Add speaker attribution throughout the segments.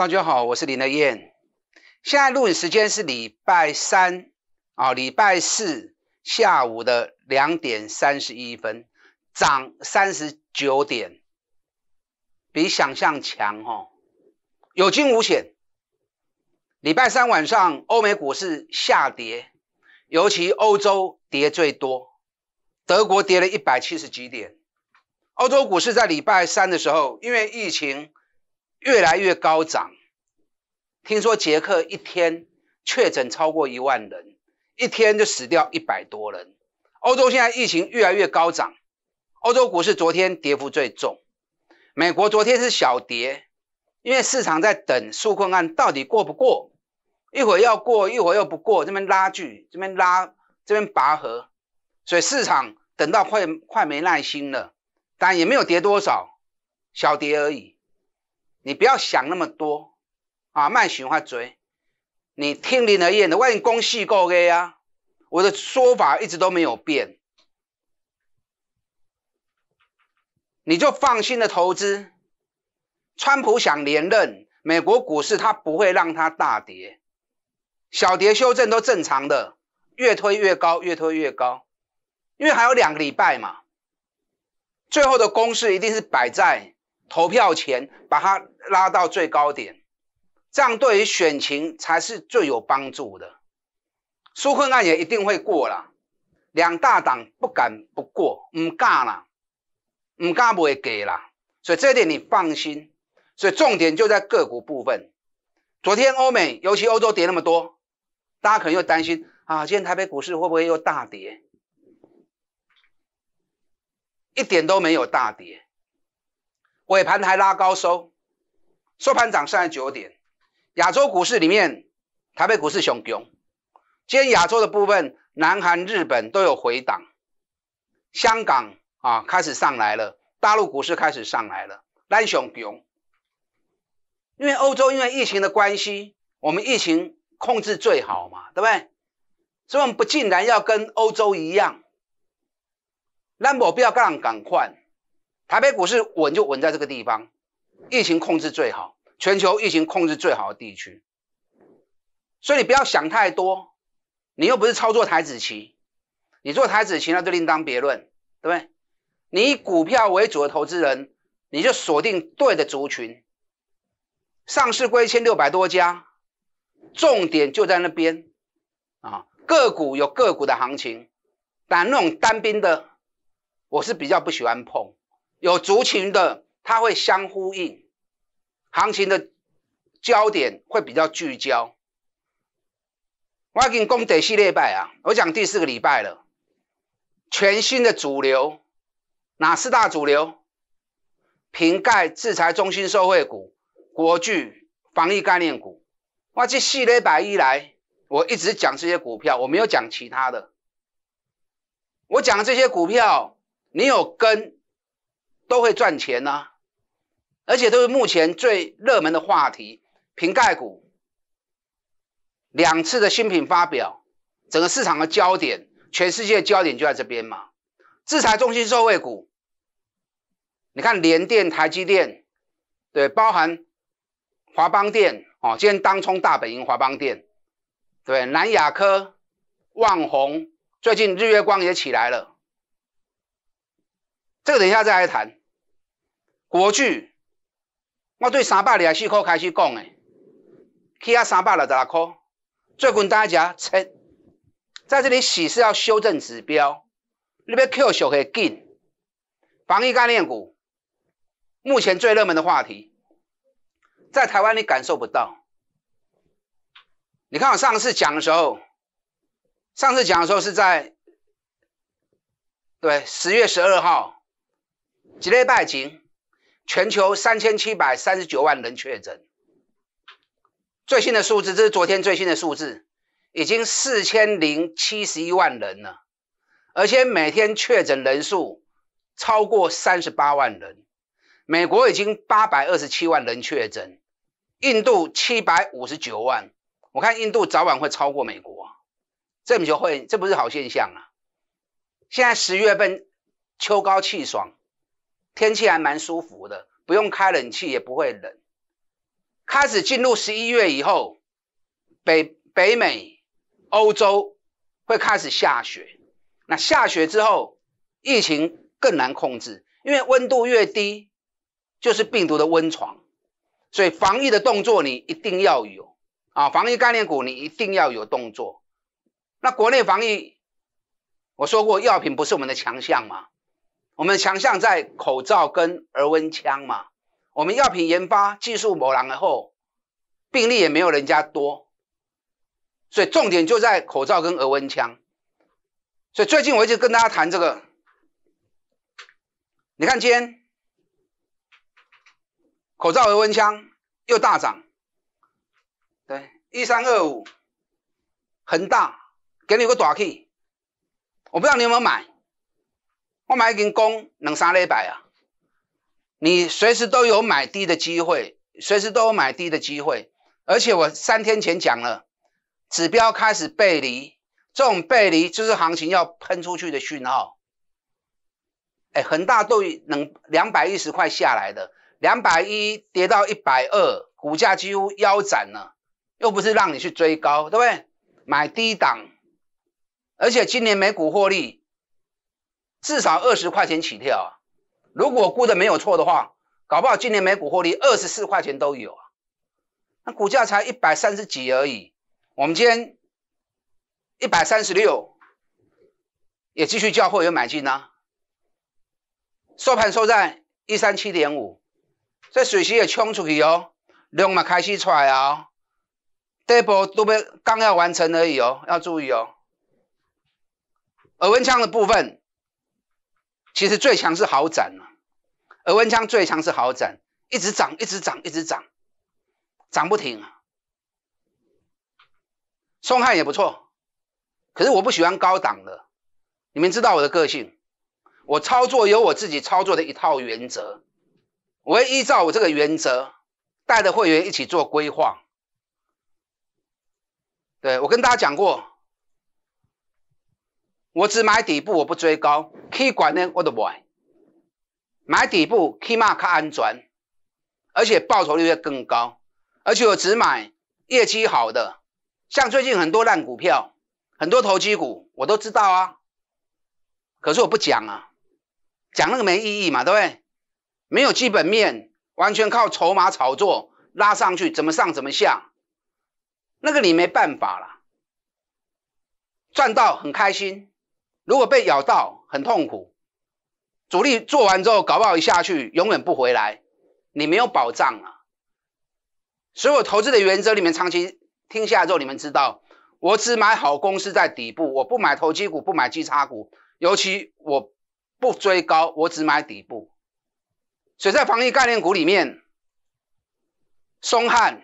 Speaker 1: 大家好，我是林德燕。现在录影时间是礼拜三啊，礼拜四下午的两点三十一分，涨三十九点，比想象强哦，有惊无险。礼拜三晚上欧美股市下跌，尤其欧洲跌最多，德国跌了一百七十几点。欧洲股市在礼拜三的时候，因为疫情。越来越高涨，听说捷克一天确诊超过一万人，一天就死掉一百多人。欧洲现在疫情越来越高涨，欧洲股市昨天跌幅最重，美国昨天是小跌，因为市场在等纾困案到底过不过，一会儿要过一会儿又不过，这边拉锯，这边拉，这边拔河，所以市场等到快快没耐心了，但也没有跌多少，小跌而已。你不要想那么多啊，慢循环追，你听林而燕的，万一公式够 A 啊，我的说法一直都没有变，你就放心的投资。川普想连任，美国股市他不会让他大跌，小跌修正都正常的，越推越高，越推越高，因为还有两个礼拜嘛，最后的公式一定是摆在。投票前把它拉到最高点，这样对于选情才是最有帮助的。苏坤案也一定会过了，两大党不敢不过，唔敢啦，唔敢会给啦，所以这点你放心。所以重点就在个股部分。昨天欧美，尤其欧洲跌那么多，大家可能又担心啊，今天台北股市会不会又大跌？一点都没有大跌。尾盘还拉高收，收盘涨三十九点。亚洲股市里面，台北股市熊熊。今天亚洲的部分，南韩、日本都有回档，香港啊开始上来了，大陆股市开始上来了，来熊熊。因为欧洲因为疫情的关系，我们疫情控制最好嘛，对不对？所以我们不竟然要跟欧洲一样，那无不要跟人快。台北股市稳就稳在这个地方，疫情控制最好，全球疫情控制最好的地区，所以你不要想太多，你又不是操作台子棋，你做台子棋那就另当别论，对不对？你以股票为主的投资人，你就锁定对的族群，上市规一千六百多家，重点就在那边啊，个股有个股的行情，但那种单兵的，我是比较不喜欢碰。有族群的，它会相呼应，行情的焦点会比较聚焦。我已你讲第系列拜啊，我讲第四个礼拜了，全新的主流哪四大主流？瓶盖制裁中心受惠股、国巨、防疫概念股。哇，这系列百一来，我一直讲这些股票，我没有讲其他的。我讲这些股票，你有跟？都会赚钱呢，而且都是目前最热门的话题。瓶盖股两次的新品发表，整个市场的焦点，全世界焦点就在这边嘛。制裁中心受惠股，你看联电、台积电，对，包含华邦电哦，今天当冲大本营华邦电，对，南亚科、旺宏，最近日月光也起来了，这个等一下再来谈。过去我对三百二四块开始讲的，去到三百六十六块，最近大家七，在这里洗是要修正指标，那边扣小可紧，防疫概念股，目前最热门的话题，在台湾你感受不到，你看我上次讲的时候，上次讲的时候是在，对，十月十二号，几礼拜前。全球三千七百三十九万人确诊，最新的数字，这是昨天最新的数字，已经四千零七十一万人了，而且每天确诊人数超过三十八万人。美国已经八百二十七万人确诊，印度七百五十九万，我看印度早晚会超过美国，这么就会，这不是好现象啊！现在十月份，秋高气爽。天气还蛮舒服的，不用开冷气也不会冷。开始进入十一月以后，北北美、欧洲会开始下雪。那下雪之后，疫情更难控制，因为温度越低，就是病毒的温床。所以防疫的动作你一定要有啊，防疫概念股你一定要有动作。那国内防疫，我说过药品不是我们的强项嘛。我们强项在口罩跟额温枪嘛，我们药品研发技术磨难了后，病例也没有人家多，所以重点就在口罩跟额温枪，所以最近我一直跟大家谈这个，你看今天口罩额温枪又大涨，对，一三二五，很大，给你个短 key，我不知道你有没有买。我买一根弓能杀了一百啊！你随时都有买低的机会，随时都有买低的机会。而且我三天前讲了，指标开始背离，这种背离就是行情要喷出去的讯号。哎，恒大都能两百一十块下来的，两百一跌到一百二，股价几乎腰斩了，又不是让你去追高，对不对？买低档，而且今年美股获利。至少二十块钱起跳，如果估的没有错的话，搞不好今年每股获利二十四块钱都有啊。那股价才一百三十几而已，我们今天一百三十六，也继续交货有买进呢。收盘收在一三七点五，这水势也冲出去哦，量嘛开始出来了哦，这波都被刚要完成而已哦，要注意哦，耳温枪的部分。其实最强是豪宅了，耳温枪最强是豪宅，一直涨，一直涨，一直涨，涨不停。松汉也不错，可是我不喜欢高档的，你们知道我的个性，我操作有我自己操作的一套原则，我会依照我这个原则，带着会员一起做规划。对，我跟大家讲过。我只买底部，我不追高，去管呢我都买。买底部起码较安全，而且报酬率更高。而且我只买业绩好的，像最近很多烂股票、很多投机股，我都知道啊。可是我不讲啊，讲那个没意义嘛，对不对？没有基本面，完全靠筹码炒作拉上去，怎么上怎么下，那个你没办法了，赚到很开心。如果被咬到很痛苦，主力做完之后搞不好一下去永远不回来，你没有保障啊。所以我投资的原则里面，长期听下来之后，你们知道，我只买好公司在底部，我不买投机股，不买基差股，尤其我不追高，我只买底部。所以在防疫概念股里面，松汉、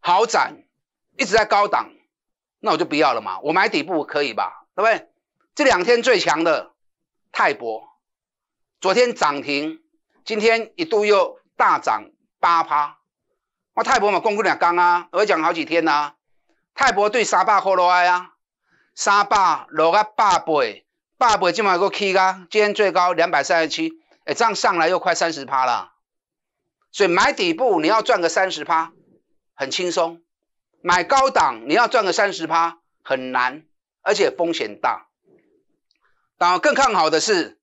Speaker 1: 好展一直在高档，那我就不要了嘛，我买底部可以吧？各位，这两天最强的泰博，昨天涨停，今天一度又大涨八趴。我泰博嘛讲过两公啊，我讲好几天啦。泰博对三百下来啊，三百落啊百倍，百倍今晚有个 K 噶，今天最高两百三十七，哎，这样上来又快三十趴了。所以买底部你要赚个三十趴，很轻松；买高档你要赚个三十趴，很难。而且风险大，然后更看好的是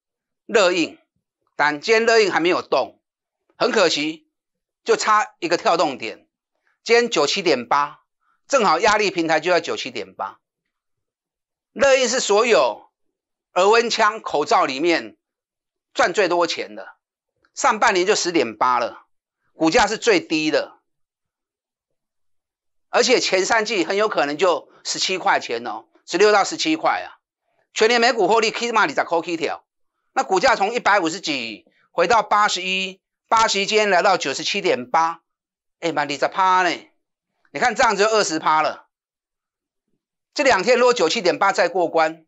Speaker 1: 乐印，但今天乐印还没有动，很可惜，就差一个跳动点，今天九七点八，正好压力平台就在九七点八。乐印是所有额温枪口罩里面赚最多钱的，上半年就十点八了，股价是最低的，而且前三季很有可能就十七块钱哦。十六到十七块啊，全年每股获利起码你在 c 条，那股价从一百五十几回到八十一，八十一间来到九十七点八，哎嘛你在趴呢，你看这样子就二十趴了，这两天如果九七点八再过关，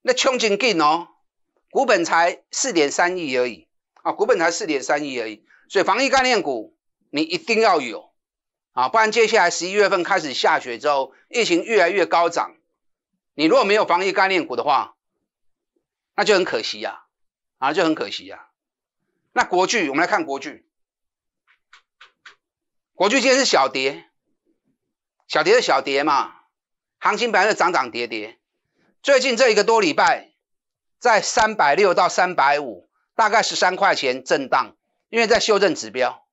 Speaker 1: 那冲真紧哦，股本才四点三亿而已啊，股本才四点三亿而已，所以防疫概念股你一定要有。啊，不然接下来十一月份开始下雪之后，疫情越来越高涨，你如果没有防疫概念股的话，那就很可惜呀，啊，就很可惜呀。那国剧，我们来看国剧，国剧今天是小跌，小跌是小跌嘛，行情本来是涨涨跌跌，最近这一个多礼拜在三百六到三百五，大概十三块钱震荡，因为在修正指标。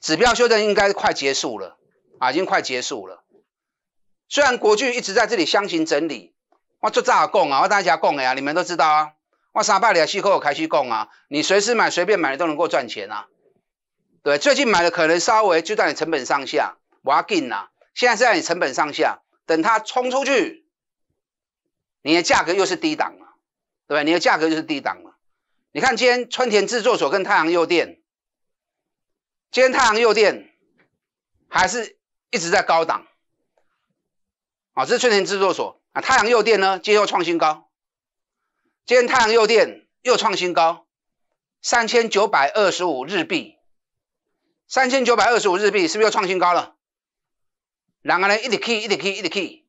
Speaker 1: 指标修正应该快结束了啊，已经快结束了。虽然国巨一直在这里箱型整理，我做咋供啊，我大家供啊，你们都知道啊。我三百里啊，西科开始供啊，你随时买随便买都能够赚钱啊。对，最近买的可能稍微就在你成本上下，我要进啊。现在是在你成本上下，等它冲出去，你的价格又是低档了，对你的价格又是低档了。你看今天春田制作所跟太阳诱电。今天太阳右电还是一直在高档啊，这是春田制作所啊。太阳右电呢，今天又创新高。今天太阳右电又创新高，三千九百二十五日币，三千九百二十五日币是不是又创新高了？两个人一直 key 一直 key 一直 key，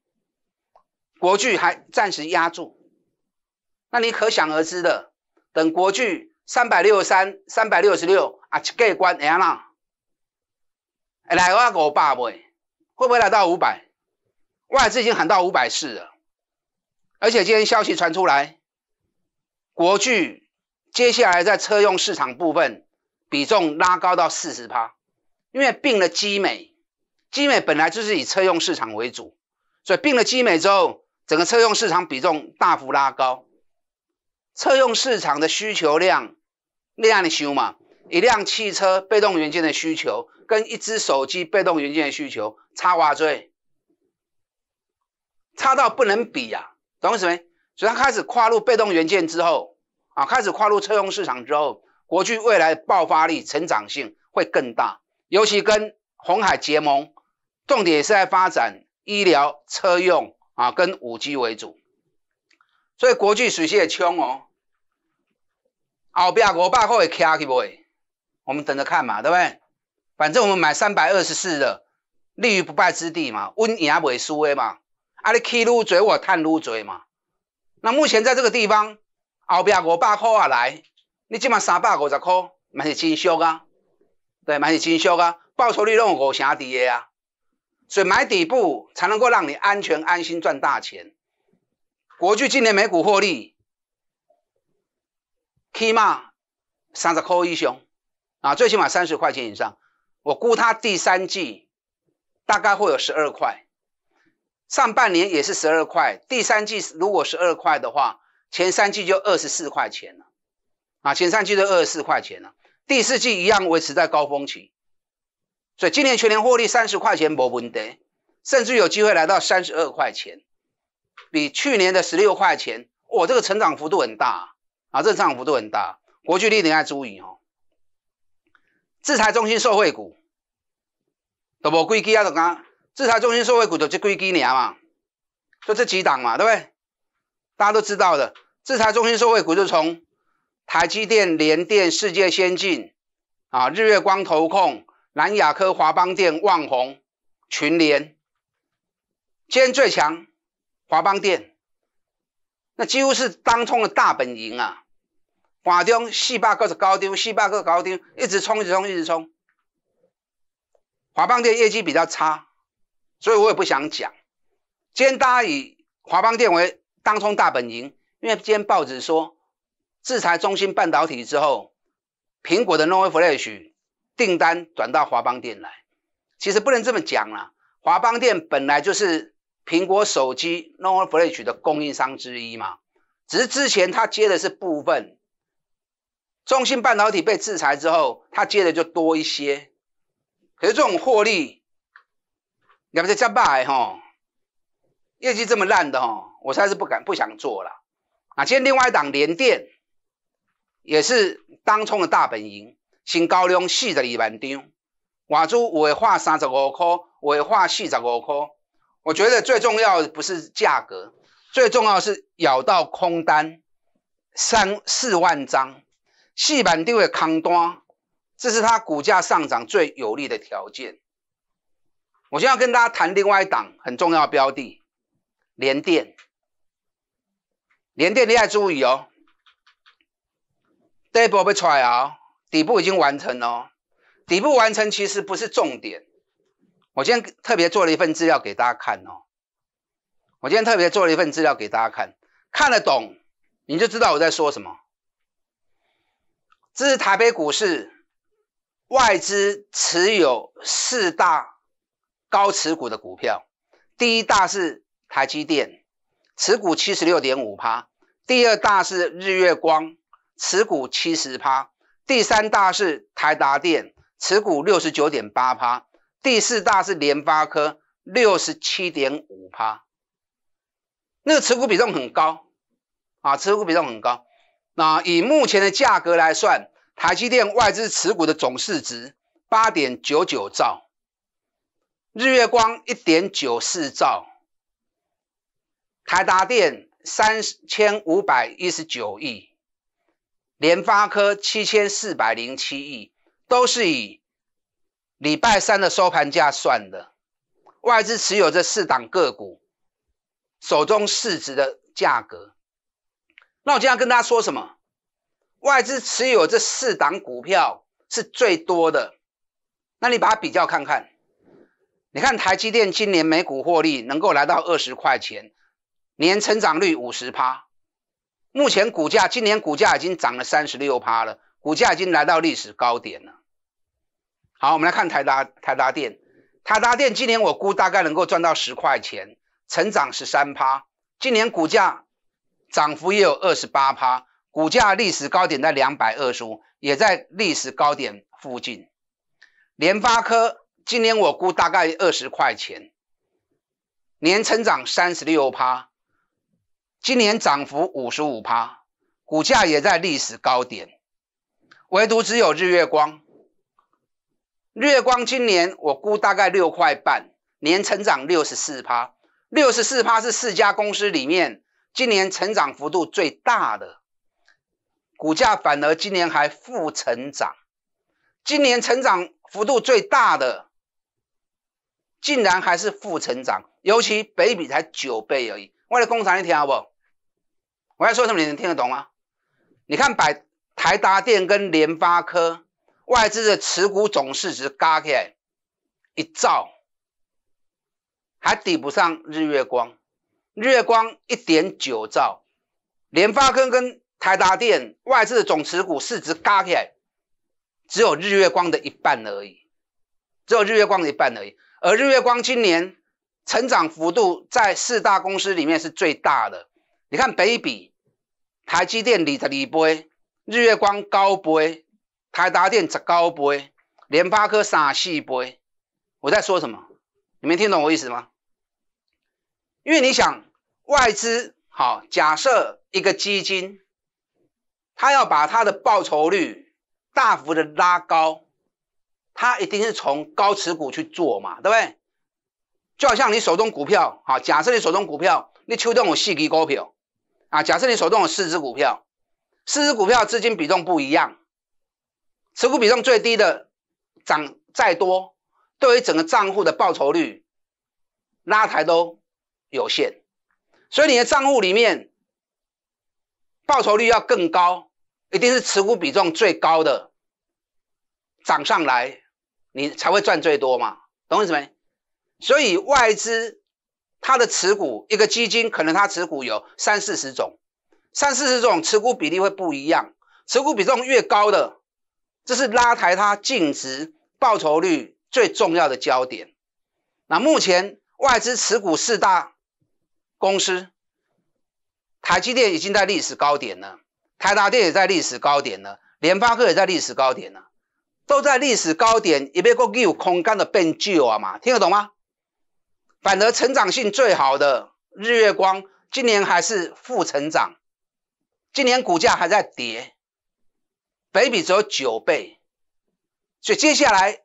Speaker 1: 国巨还暂时压住，那你可想而知的，等国巨三百六十三、三百六十六啊，气关哎来，我给我爸买，会不会来到五百？外资已经喊到五百四了，而且今天消息传出来，国巨接下来在车用市场部分比重拉高到四十趴，因为并了基美，基美本来就是以车用市场为主，所以并了基美之后，整个车用市场比重大幅拉高，车用市场的需求量，你哪里修嘛？一辆汽车被动元件的需求。跟一只手机被动元件的需求差哇最，差到不能比呀，懂我意思没？所以它开始跨入被动元件之后，啊，开始跨入车用市场之后，国巨未来的爆发力、成长性会更大，尤其跟红海结盟，重点是在发展医疗、车用啊，跟五 G 为主，所以国际水系的强哦，后边五百块会卡起不？我们等着看嘛，对不对？反正我们买三百二十四的，立于不败之地嘛，稳赢未输的嘛。啊，你起撸嘴，我探撸嘴嘛。那目前在这个地方，后边五百块也来，你起码三百五十块，蛮是真俗啊，对，蛮是真俗啊，报酬率拢有五成多的啊。所以买底部才能够让你安全安心赚大钱。国巨今年美股获利，起码三十块以上啊，最起码三十块钱以上。我估它第三季大概会有十二块，上半年也是十二块，第三季如果十二块的话，前三季就二十四块钱了，啊，前三季就二十四块钱了，第四季一样维持在高峰期，所以今年全年获利三十块钱没问题，甚至有机会来到三十二块钱，比去年的十六块钱，我这个成长幅度很大啊，这成长幅度很大，国巨你顶还注意哦。制裁中心社会股都无规矩啊，就讲制裁中心社会股就这规矩念嘛，就这几档嘛，对不对？大家都知道的，制裁中心社会股就从台积电、联电、世界先进、啊日月光、投控、南亚科、华邦电、旺宏、群联，今天最强华邦电，那几乎是当冲的大本营啊。华中四巴克是高中，四巴个高中，一直冲一直冲一直冲。华邦电业绩比较差，所以我也不想讲。今天大家以华邦电为当冲大本营，因为今天报纸说制裁中芯半导体之后，苹果的 n o v a Flash 订单转到华邦电来。其实不能这么讲啦，华邦电本来就是苹果手机 n o v a Flash 的供应商之一嘛，只是之前他接的是部分。中芯半导体被制裁之后，它接的就多一些。可是这种获利，两百加百哈，业绩这么烂的哈，我实在是不敢不想做了。啊，今天另外一档联电，也是当冲的大本营，新高量四十二万张，外资我会三十五颗，我会花四十五颗。我觉得最重要的不是价格，最重要是咬到空单三四万张。细板地位康端，这是它股价上涨最有利的条件。我现要跟大家谈另外一档很重要的标的，联电。联电你也要注意哦，第一波要出啊，底部已经完成哦。底部完成其实不是重点，我今天特别做了一份资料给大家看哦。我今天特别做了一份资料给大家看，看得懂你就知道我在说什么。这是台北股市外资持有四大高持股的股票，第一大是台积电，持股七十六点五趴，第二大是日月光，持股七十趴，第三大是台达电，持股六十九点八趴，第四大是联发科，六十七点五趴，那个持股比重很高，啊，持股比重很高。那以目前的价格来算，台积电外资持股的总市值八点九九兆，日月光一点九四兆，台达电三千五百一十九亿，联发科七千四百零七亿，都是以礼拜三的收盘价算的，外资持有这四档个股手中市值的价格。那我经常跟大家说什么？外资持有这四档股票是最多的。那你把它比较看看，你看台积电今年每股获利能够来到二十块钱，年成长率五十趴，目前股价今年股价已经涨了三十六趴了，股价已经来到历史高点了。好，我们来看台达台达电，台达电今年我估大概能够赚到十块钱，成长十三趴，今年股价。涨幅也有二十八趴，股价历史高点在两百二十五，也在历史高点附近。联发科今年我估大概二十块钱，年成长三十六趴，今年涨幅五十五趴，股价也在历史高点。唯独只有日月光，日月光今年我估大概六块半，年成长六十四趴，六十四趴是四家公司里面。今年成长幅度最大的股价，反而今年还负成长。今年成长幅度最大的，竟然还是负成长。尤其北比才九倍而已，为了工厂你听好不？我要说什么你能听得懂吗？你看百台达电跟联发科外资的持股总市值，嘎起来一兆，还抵不上日月光。日月光一点九兆，联发科跟台达电外资总持股市值加起来，只有日月光的一半而已，只有日月光的一半而已。而日月光今年成长幅度在四大公司里面是最大的。你看，北比台积电里的里杯，日月光高杯，台达电则高杯，联发科十细杯。我在说什么？你没听懂我意思吗？因为你想外资好，假设一个基金，它要把它的报酬率大幅的拉高，它一定是从高持股去做嘛，对不对？就好像你手中股票好，假设你手中股票，你秋冬有四级股票啊，假设你手中有四只股票，四只股票资金比重不一样，持股比重最低的涨再多，对于整个账户的报酬率拉抬都。有限，所以你的账户里面报酬率要更高，一定是持股比重最高的涨上来，你才会赚最多嘛，懂我意思没？所以外资它的持股一个基金，可能它持股有三四十种，三四十种持股比例会不一样，持股比重越高的，这是拉抬它净值报酬率最重要的焦点。那目前外资持股四大。公司台积电已经在历史高点了，台达电也在历史高点了，联发科也在历史高点了，都在历史高点，也被个 give 空干的变旧啊嘛，听得懂吗？反而成长性最好的日月光，今年还是负成长，今年股价还在跌，北比只有九倍，所以接下来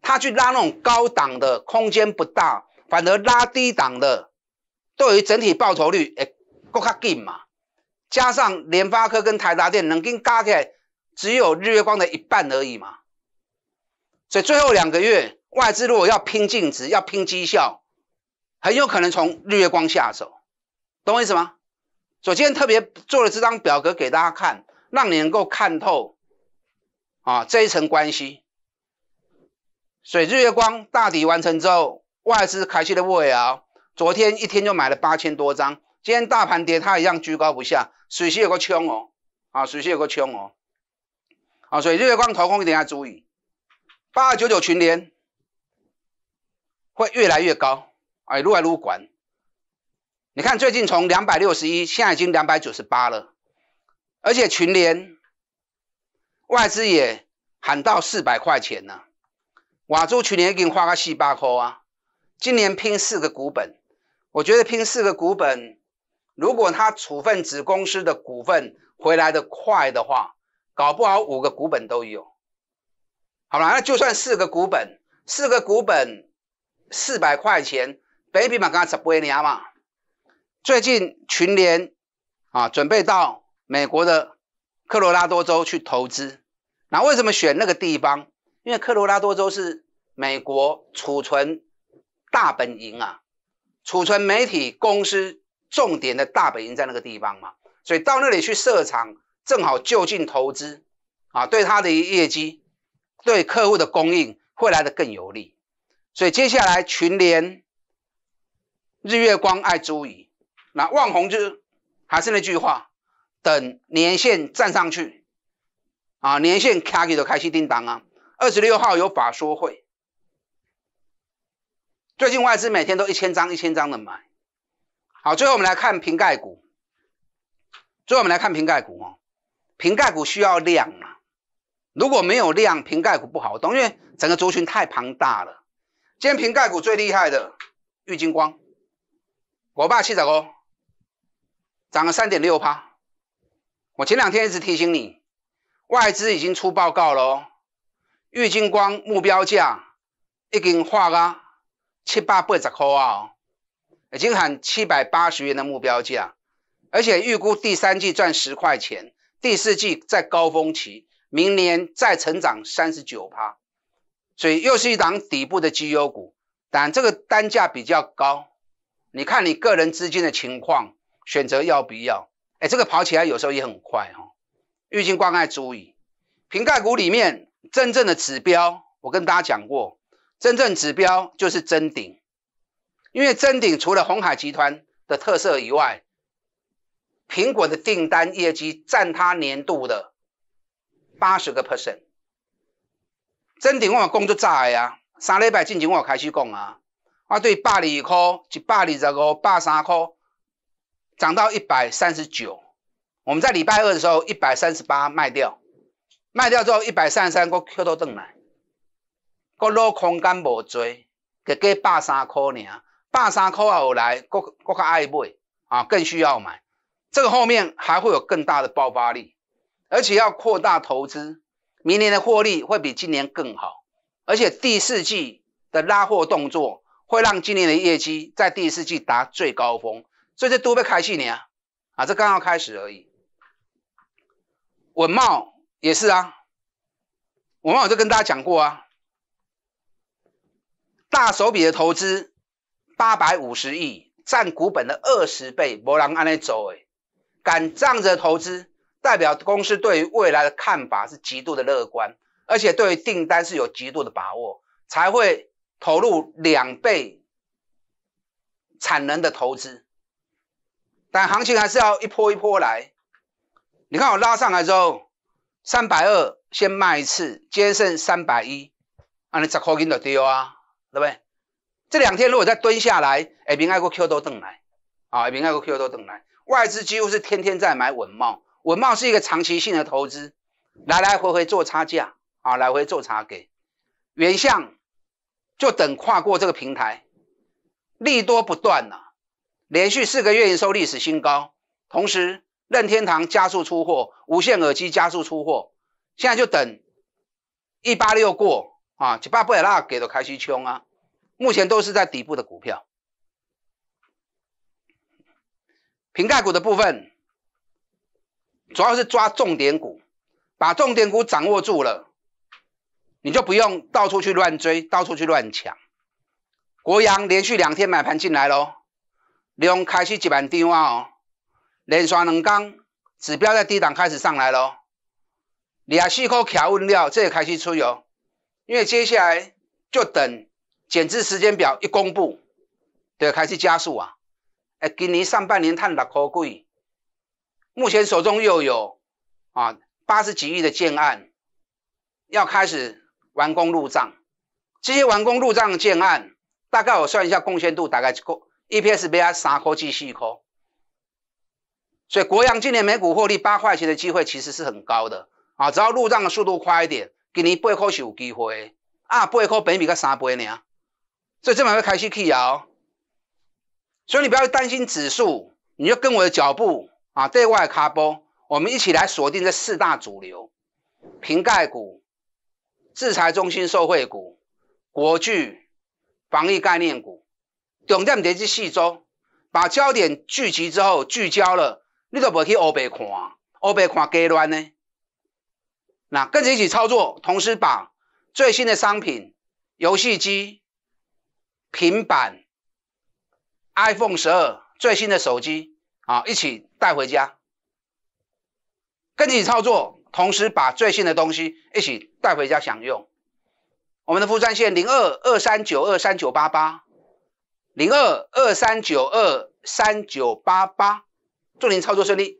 Speaker 1: 它去拉那种高档的空间不大，反而拉低档的。对于整体报酬率会够卡紧嘛？加上联发科跟台达电能跟加起只有日月光的一半而已嘛，所以最后两个月外资如果要拼净值、要拼绩效，很有可能从日月光下手，懂我意思吗？所以今天特别做了这张表格给大家看，让你能够看透啊这一层关系。所以日月光大底完成之后，外资开启的 v 料。昨天一天就买了八千多张，今天大盘跌，它一样居高不下。水系有个腔哦，啊，水系有个腔哦，啊，所以月光投空一定要注意。八二九九群联会越来越高，哎，撸来撸管。你看最近从两百六十一，现在已经两百九十八了，而且群联外资也喊到四百块钱啊，瓦珠群联已经花个四百块啊，今年拼四个股本。我觉得拼四个股本，如果他处分子公司的股份回来的快的话，搞不好五个股本都有，好了，那就算四个股本，四个股本四百块钱，等于比嘛刚刚十倍呢嘛。最近群联啊准备到美国的科罗拉多州去投资，那为什么选那个地方？因为科罗拉多州是美国储存大本营啊。储存媒体公司重点的大本营在那个地方嘛，所以到那里去设厂，正好就近投资啊，对它的业绩、对客户的供应会来的更有利。所以接下来群联、日月光、爱滋仪，那旺宏就还是那句话，等年限站上去啊，年限开始都开始定档啊，二十六号有法说会。最近外资每天都一千张、一千张的买。好，最后我们来看瓶盖股。最后我们来看瓶盖股哦，瓶盖股需要量嘛？如果没有量，瓶盖股不好动，因为整个族群太庞大了。今天瓶盖股最厉害的，玉金光，我爸气死咯，涨了三点六趴。我前两天一直提醒你，外资已经出报告哦，玉金光目标价已经画啦。七八八十块哦，已经喊七百八十元的目标价，而且预估第三季赚十块钱，第四季在高峰期，明年再成长三十九趴，所以又是一档底部的绩优股，但这个单价比较高，你看你个人资金的情况，选择要不要？哎，这个跑起来有时候也很快哦，预警关爱注意。瓶盖股里面真正的指标，我跟大家讲过。真正指标就是真顶，因为真顶除了红海集团的特色以外，苹果的订单业绩占它年度的八十个 percent。真顶我有工作在啊，三礼拜之前我有开始讲啊，我对八厘股，一八二十五、八三股，涨到一百三十九。我们在礼拜二的时候一百三十八卖掉，卖掉之后一百三十三我 Q 都进来。个楼空间无多，只过百三块尔，百三块后来，国国较爱买啊，更需要买。这个后面还会有更大的爆发力，而且要扩大投资，明年的获利会比今年更好，而且第四季的拉货动作会让今年的业绩在第四季达最高峰，所以这都被开启呢，啊，这刚要开始而已。文茂也是啊，文茂我都跟大家讲过啊。大手笔的投资，八百五十亿，占股本的二十倍，没人安尼做诶。敢仗着投资，代表公司对未来的看法是极度的乐观，而且对订单是有极度的把握，才会投入两倍产能的投资。但行情还是要一波一波来。你看我拉上来之后，三百二先卖一次，接剩三百一，安尼十块银就啊。对不对？这两天如果再蹲下来，哎，平安股 Q 都等来，啊，平安股 Q 都等来，外资几乎是天天在买稳茂，稳茂是一个长期性的投资，来来回回做差价，啊，来回做差给，原相就等跨过这个平台，利多不断啊，连续四个月营收历史新高，同时任天堂加速出货，无线耳机加速出货，现在就等一八六过。啊，吉巴贝尔纳给了开虚冲啊，目前都是在底部的股票，瓶盖股的部分，主要是抓重点股，把重点股掌握住了，你就不用到处去乱追，到处去乱抢。国阳连续两天买盘进来喽，利用开始一万丢啊哦，连刷两缸，指标在低档开始上来喽，两系块调温料，这也开始出油。因为接下来就等减资时间表一公布，对开始加速啊！哎，今年上半年探六颗贵，目前手中又有啊八十几亿的建案要开始完工入账。这些完工入账建案，大概我算一下贡献度，大概够 EPS 被拉三颗绩四一所以国阳今年每股获利八块钱的机会其实是很高的啊！只要入账的速度快一点。今年八股是有机会，啊，八股比较三倍尔，所以这晚要开始起摇。所以你不要担心指数，你就跟我的脚步啊，对外卡波，我们一起来锁定这四大主流，瓶盖股、制裁中心受惠股、国剧、防疫概念股，重点在这四周，把焦点聚集之后聚焦了，你都不去欧白看，欧白看鸡乱呢。那跟着一起操作，同时把最新的商品、游戏机、平板、iPhone 十二、最新的手机啊，一起带回家。跟着一起操作，同时把最新的东西一起带回家享用。我们的副专线零二二三九二三九八八，零二二三九二三九八八，祝您操作顺利。